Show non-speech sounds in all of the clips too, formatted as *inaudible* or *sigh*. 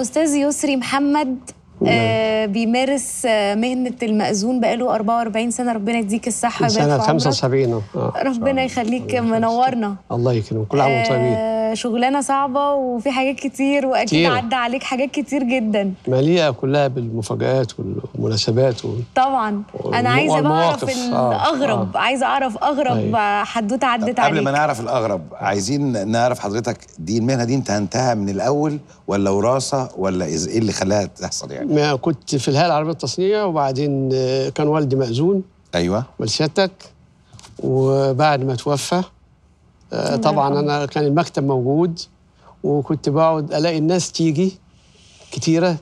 استاذ يسري محمد آه نعم. بيمارس آه، مهنه المأذون بقاله 44 سنه ربنا يديك الصحه سنه 75 آه، آه، ربنا يخليك منورنا الله يكرمك كل عام وانتم طيبين شغلانه صعبه وفي حاجات كتير واكيد عدى عليك حاجات كتير جدا مليئه كلها بالمفاجآت والمناسبات و... طبعا انا عايزه بقى اعرف الاغرب آه. آه. عايزه اعرف اغرب آه. طيب. حدوته عدت عليك قبل ما نعرف الاغرب عايزين نعرف حضرتك دي المهنه دي انتهتها من الاول ولا وراثه ولا ايه اللي خلاها تحصل يعني؟ ما كنت في الهيئه العربيه للتصنيع وبعدين آه، كان والدي مأزون ايوه ولسيادتك وبعد ما توفى آه، نعم. طبعا انا كان المكتب موجود وكنت بقعد الاقي الناس تيجي كتيره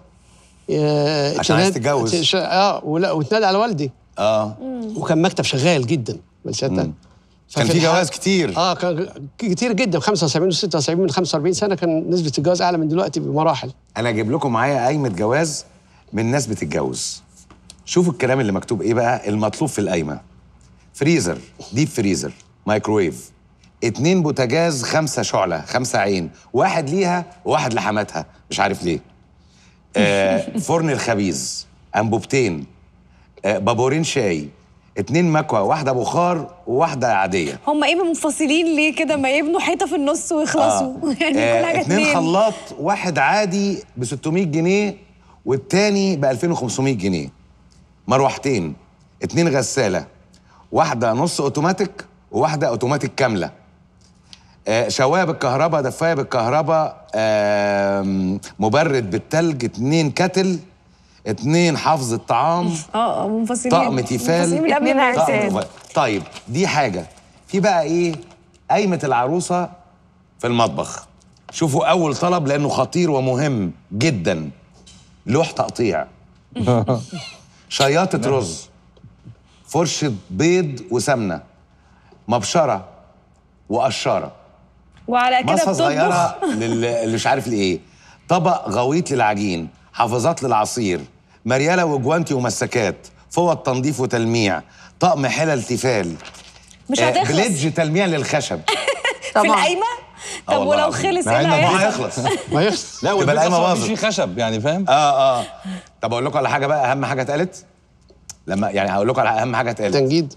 آه، عشان عايز تتجوز اه ولا وتنادي على والدي اه وكان مكتب شغال جدا بالشتاء كان في جواز كتير اه كان كتير جدا 75 و76 من 45 سنه كان نسبه الجواز اعلى من دلوقتي بمراحل انا اجيب لكم معايا قايمه جواز من ناس بتتجوز شوفوا الكلام اللي مكتوب ايه بقى المطلوب في القايمه فريزر ديب فريزر مايكرويف اتنين بوتاجاز خمسة شعلة خمسة عين واحد ليها وواحد لحماتها مش عارف ليه آه *laughs* فرن الخبيز انبوبتين آه بابورين شاي اتنين مكوى واحدة بخار وواحدة عادية هم ايه منفصلين ليه كده ما يبنوا حيطة في النص ويخلصوا آه. *laughs* يعني آه كل حاجة اتنين خلاط واحد عادي ب 600 جنيه والتاني ب 2500 جنيه مروحتين اتنين غسالة واحدة نص اوتوماتيك وواحدة اوتوماتيك كاملة آه، شوايه بالكهرباء دفايه بالكهرباء مبرد بالثلج اثنين كتل اثنين حفظ الطعام آه،, اه منفصلين طقم تيفال طيب دي حاجه في بقى ايه قايمه العروسه في المطبخ شوفوا اول طلب لانه خطير ومهم جدا لوح تقطيع *laughs* شياطه نعم. رز فرشه بيض وسمنه مبشره وقشاره وعلى كده بتطبخ صغيره اللي مش عارف لايه طبق غويط للعجين حفاظات للعصير مرياله وجوانتي ومسكات فوط تنظيف وتلميع طقم حلل تفال مش آه، هتخلص بليدج تلميع للخشب *laughs* طبعا في القايمه طب آه، ولو خلص ايه اللي يعني. هيخلص؟ *laughs* *laughs* ما يخلص لا يبقى القايمه باظت في خشب يعني فاهم؟ اه اه طب اقول لكم على حاجه بقى اهم حاجه اتقالت لما يعني هقول لكم على اهم حاجه اتقالت تنجيد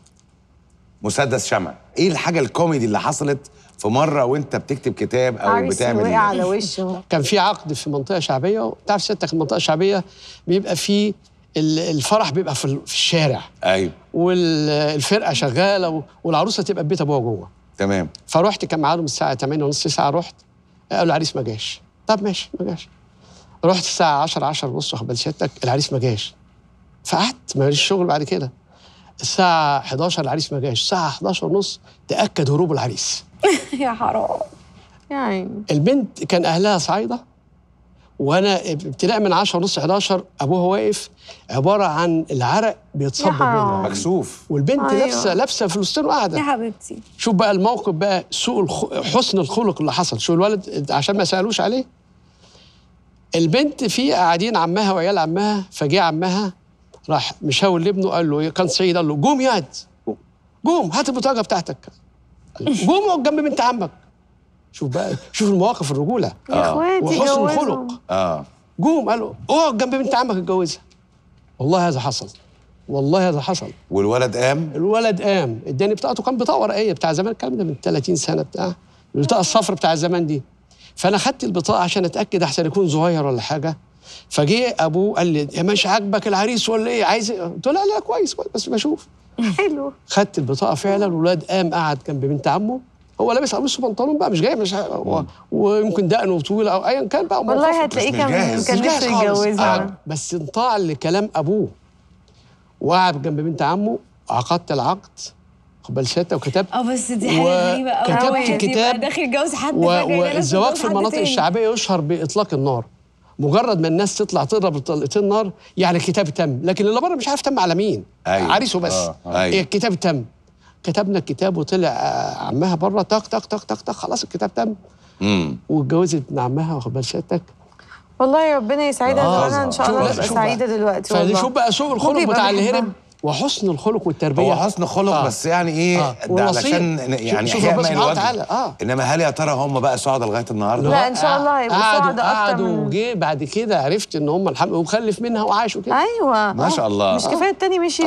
مسدس شمع ايه الحاجه الكوميدي اللي حصلت في مره وانت بتكتب كتاب او بتعمل ايه على وشه كان في عقد في منطقه شعبيه تعرف سيادتك المنطقه الشعبيه بيبقى في الفرح بيبقى في الشارع ايوه والفرقه شغاله والعروسه تبقى بيت ابوها جوه تمام فروحت كان معاهم الساعه 8 ونص ساعه رحت قالوا العريس ما جاش طب ماشي ما جاش رحت الساعه 10 10 ونص واخد سيادتك العريس ما جاش فقعدت ماليش شغل بعد كده الساعه 11 العريس ما جاش الساعه 11 ونص تاكد هروب العريس *laughs* يا حرام يا عيني البنت كان اهلها صعيده وانا ابتداء من 10 ونص 11 ابوها واقف عباره عن العرق بيتصب منها مكسوف والبنت أيوه. لابسه لابسه فلسطين وقاعده يا حبيبتي شوف بقى الموقف بقى سوء حسن الخلق اللي حصل شوف الولد عشان ما سالوش عليه البنت في قاعدين عمها وعيال عمها فجاء عمها راح مشاور لابنه قال له كان سعيد قال له قوم يا هاد قوم هات البطاقه بتاعتك قوم اقعد جنب بنت عمك شوف بقى شوف المواقف الرجوله يا آه. اخواتي وحسن الخلق آه. قوم قال له اقعد جنب بنت عمك اتجوزها والله هذا حصل والله هذا حصل والولد قام الولد قام اداني بطاقته كان بطاقه ورقيه بتاع زمان الكلام ده من 30 سنه بتاع البطاقه الصفر بتاع زمان دي فانا خدت البطاقه عشان اتاكد احسن يكون صغير ولا حاجه فجي ابوه قال لي يا مش عاجبك العريس ولا ايه عايز قلت له لا لا كويس كويس بس بشوف حلو خدت البطاقه فعلا الولاد قام قعد جنب بنت عمه هو لابس قميص وبنطلون بقى مش جاي مش ويمكن دقنه طويل او ايا كان بقى والله هتلاقيه كان كان نفسه يتجوزها بس انطاع لكلام ابوه وقعد جنب بنت عمه عقدت العقد ستة وكتبت اه بس دي حاجه غريبه قوي كتبت كتاب داخل جوز حد و... والزواج في المناطق الشعبيه يشهر باطلاق النار مجرد ما الناس تطلع تضرب طلقتين نار يعني الكتاب تم لكن اللي بره مش عارف تم على مين أيوة. عريسه بس آه،, آه. أيوة. إيه الكتاب تم كتبنا الكتاب وطلع آه، عمها بره طق طق طق طق طق خلاص الكتاب تم امم واتجوزت ابن عمها واخد بال سيادتك والله ربنا يسعدها آه. انا ان شاء الله سعيده دلوقتي والله شوف بقى سوق الخلق بتاع الهرم هرب وحسن الخلق والتربيه هو حسن خلق آه. بس يعني ايه آه. ده علشان يعني شوف ربنا سبحانه اه انما هل يا ترى هم بقى سعداء لغايه النهارده؟ لا ان شاء الله يبقوا آه. سعداء اكتر قعدوا من... وجه بعد كده عرفت ان هم الحمد ومخلف منها وعاشوا كده ايوه ما شاء الله مش كفايه التاني مشي